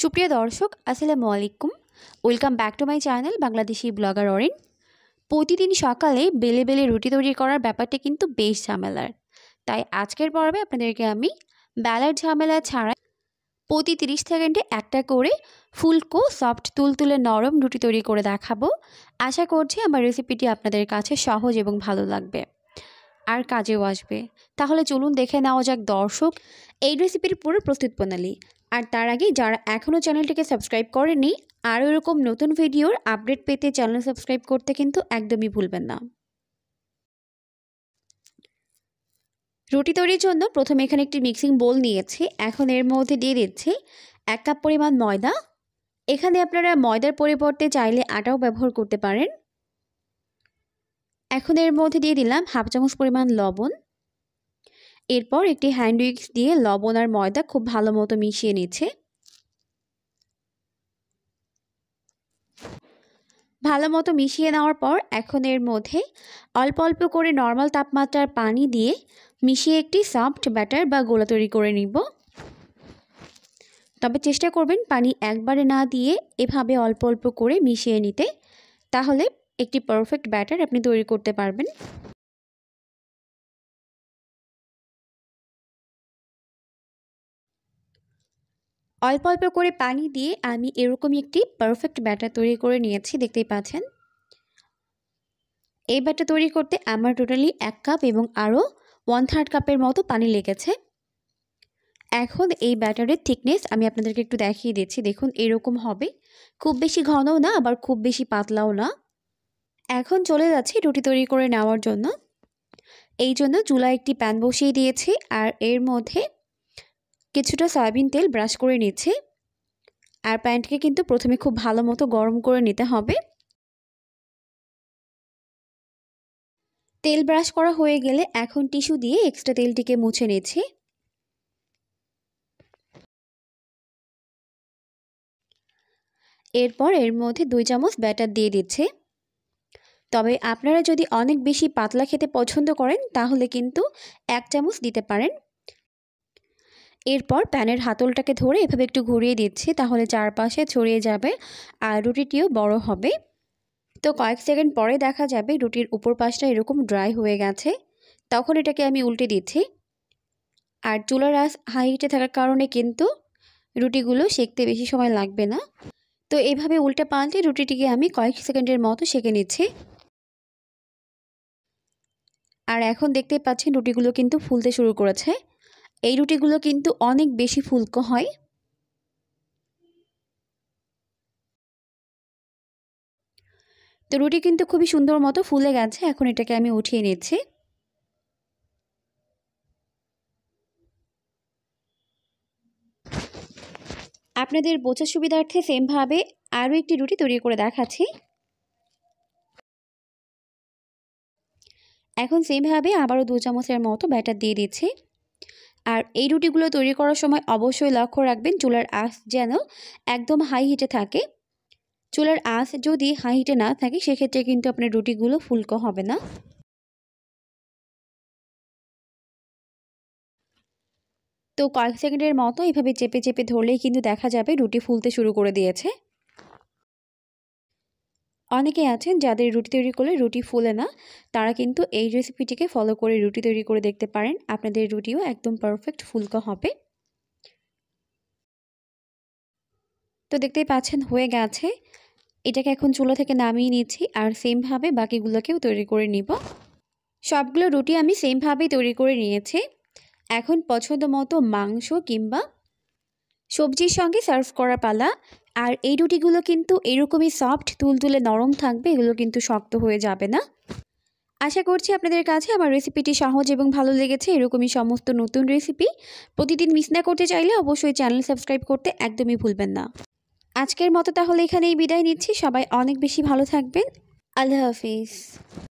সুপ্রিয় দর্শক আসসালামু আলাইকুম welcome back to my channel বাংলাদেশি ব্লগার অরিন প্রতিদিন সকালে বেলে বেলে রুটি তৈরি করার ব্যাপারটা কিন্তু বেশ ঝামেলার তাই আজকের পর্বে আপনাদেরকে আমি বেলার ঝামেলা ছাড়া প্রতি তিরিশ সেকেন্ডে একটা করে ফুলকো সফট তুলতুলে নরম রুটি তৈরি করে দেখাবো আশা করছি আমার রেসিপিটি আপনাদের কাছে সহজ এবং ভালো লাগবে আর কাজেও আসবে তাহলে চলুন দেখে নেওয়া যাক দর্শক এই রেসিপির পুরো প্রস্তুত প্রণালী আর তার আগে যারা এখনও চ্যানেলটিকে সাবস্ক্রাইব করেনি আরও এরকম নতুন ভিডিওর আপডেট পেতে চ্যানেল সাবস্ক্রাইব করতে কিন্তু একদমই ভুলবেন না রুটি তৈরির জন্য প্রথমে এখানে একটি মিক্সিং বোল নিয়েছি এখন এর মধ্যে দিয়ে দিচ্ছি এক কাপ পরিমাণ ময়দা এখানে আপনারা ময়দার পরিবর্তে চাইলে আটাও ব্যবহার করতে পারেন এখন এর মধ্যে দিয়ে দিলাম হাফ চামচ পরিমাণ লবণ এরপর একটি হ্যান্ড উইক্স দিয়ে লবণ আর ময়দা খুব ভালো মতো মিশিয়ে নিচ্ছে ভালো মতো মিশিয়ে নেওয়ার পর এখন এর মধ্যে অল্প অল্প করে নর্মাল তাপমাত্রার পানি দিয়ে মিশিয়ে একটি সফট ব্যাটার বা গোলা তৈরি করে নিব তবে চেষ্টা করবেন পানি একবারে না দিয়ে এভাবে অল্প অল্প করে মিশিয়ে নিতে তাহলে একটি পারফেক্ট ব্যাটার আপনি তৈরি করতে পারবেন অল্প অল্প করে পানি দিয়ে আমি এরকমই একটি পারফেক্ট ব্যাটার তৈরি করে নিয়েছি দেখতেই পাচ্ছেন এই ব্যাটার তৈরি করতে আমার টোটালি এক কাপ এবং আরও ওয়ান থার্ড কাপের মতো পানি লেগেছে এখন এই ব্যাটারের থিকনেস আমি আপনাদেরকে একটু দেখিয়ে দিচ্ছি দেখুন এরকম হবে খুব বেশি ঘনও না আবার খুব বেশি পাতলাও না এখন চলে যাচ্ছি রুটি তৈরি করে নেওয়ার জন্য এই জন্য চুলা একটি প্যান বসিয়ে দিয়েছি আর এর মধ্যে কিছুটা সয়াবিন তেল ব্রাশ করে নিচ্ছি আর প্যানটিকে কিন্তু প্রথমে খুব ভালো মতো গরম করে নিতে হবে তেল ব্রাশ করা হয়ে গেলে এখন টিস্যু দিয়ে এক্সট্রা তেলটিকে মুছে নিচ্ছি এরপর এর মধ্যে দুই চামচ ব্যাটার দিয়ে দিচ্ছে তবে আপনারা যদি অনেক বেশি পাতলা খেতে পছন্দ করেন তাহলে কিন্তু এক চামচ দিতে পারেন এরপর প্যানের হাতলটাকে ধরে এভাবে একটু ঘুরিয়ে দিচ্ছি তাহলে চারপাশে ছড়িয়ে যাবে আর রুটিটিও বড় হবে তো কয়েক সেকেন্ড পরে দেখা যাবে রুটির উপর পাশটা এরকম ড্রাই হয়ে গেছে তখন এটাকে আমি উল্টে দিচ্ছি আর চুলার আস হাই হিটে থাকার কারণে কিন্তু রুটিগুলো সেঁকতে বেশি সময় লাগবে না তো এভাবে উল্টে পাল্টে রুটিটিকে আমি কয়েক সেকেন্ডের মতো সেঁকে নিচ্ছি আর এখন দেখতে পাচ্ছেন রুটিগুলো কিন্তু ফুলতে শুরু করেছে এই রুটিগুলো কিন্তু অনেক বেশি ফুলকো হয় তো রুটি কিন্তু খুবই সুন্দর মতো ফুলে গেছে এখন এটাকে আমি উঠিয়ে নিচ্ছি আপনাদের বোঝার সুবিধার্থে সেমভাবে আরও একটি রুটি তৈরি করে দেখাচ্ছি এখন সেমভাবে আবারও দু চামচের মতো ব্যাটার দিয়ে দিচ্ছি আর এই রুটিগুলো তৈরি করার সময় অবশ্যই লক্ষ্য রাখবেন চুলার আঁচ যেন একদম হাই হিটে থাকে চুলার আঁচ যদি হাই হিটে না থাকে সেক্ষেত্রে কিন্তু আপনার রুটিগুলো ফুলকো হবে না তো কয়েক সেকেন্ডের মতো এভাবে চেপে চেপে ধরলেই কিন্তু দেখা যাবে রুটি ফুলতে শুরু করে দিয়েছে অনেকে আছেন যাদের রুটি তৈরি করলে রুটি ফুলে না তারা কিন্তু এই রেসিপিটিকে ফলো করে রুটি তৈরি করে দেখতে পারেন আপনাদের রুটিও একদম পারফেক্ট ফুলকো হবে তো দেখতেই পাচ্ছেন হয়ে গেছে এটাকে এখন চুলো থেকে নামিয়ে নিচ্ছি আর সেমভাবে বাকিগুলোকেও তৈরি করে নিব সবগুলো রুটি আমি সেমভাবেই তৈরি করে নিয়েছি এখন পছন্দ মতো মাংস কিংবা সবজির সঙ্গে সার্ভ করা পালা আর এই রুটিগুলো কিন্তু এরকমই সফট তুলতুলে নরম থাকবে এগুলো কিন্তু শক্ত হয়ে যাবে না আশা করছি আপনাদের কাছে আমার রেসিপিটি সহজ এবং ভালো লেগেছে এরকমই সমস্ত নতুন রেসিপি প্রতিদিন মিস না করতে চাইলে অবশ্যই চ্যানেল সাবস্ক্রাইব করতে একদমই ভুলবেন না আজকের মতো তাহলে এখানেই বিদায় নিচ্ছি সবাই অনেক বেশি ভালো থাকবেন আল্লাহ হাফিজ